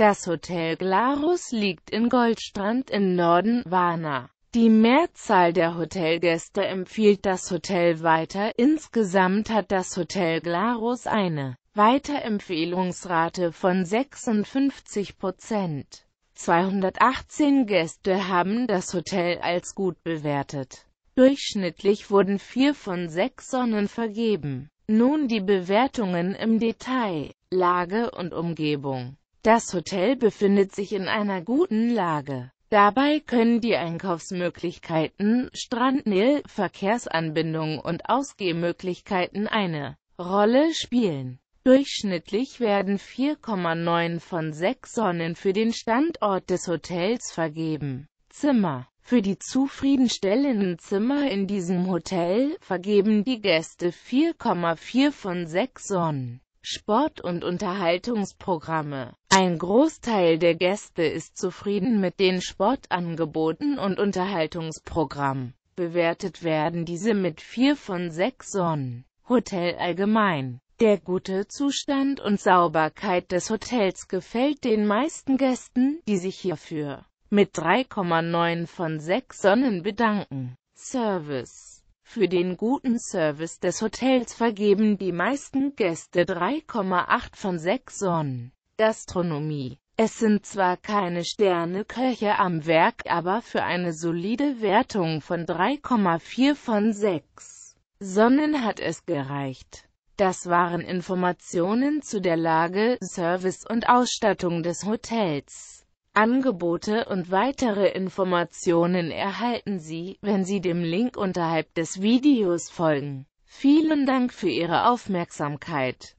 Das Hotel Glarus liegt in Goldstrand im Norden, Warna. Die Mehrzahl der Hotelgäste empfiehlt das Hotel weiter. Insgesamt hat das Hotel Glarus eine Weiterempfehlungsrate von 56 Prozent. 218 Gäste haben das Hotel als gut bewertet. Durchschnittlich wurden vier von sechs Sonnen vergeben. Nun die Bewertungen im Detail, Lage und Umgebung. Das Hotel befindet sich in einer guten Lage. Dabei können die Einkaufsmöglichkeiten, Strandnähe, Verkehrsanbindungen und Ausgehmöglichkeiten eine Rolle spielen. Durchschnittlich werden 4,9 von 6 Sonnen für den Standort des Hotels vergeben. Zimmer für die zufriedenstellenden Zimmer in diesem Hotel vergeben die Gäste 4,4 von 6 Sonnen. Sport- und Unterhaltungsprogramme ein Großteil der Gäste ist zufrieden mit den Sportangeboten und Unterhaltungsprogramm. Bewertet werden diese mit 4 von 6 Sonnen. Hotel allgemein. Der gute Zustand und Sauberkeit des Hotels gefällt den meisten Gästen, die sich hierfür mit 3,9 von 6 Sonnen bedanken. Service Für den guten Service des Hotels vergeben die meisten Gäste 3,8 von 6 Sonnen. Gastronomie. Es sind zwar keine Sterneköche am Werk, aber für eine solide Wertung von 3,4 von 6 Sonnen hat es gereicht. Das waren Informationen zu der Lage, Service und Ausstattung des Hotels. Angebote und weitere Informationen erhalten Sie, wenn Sie dem Link unterhalb des Videos folgen. Vielen Dank für Ihre Aufmerksamkeit.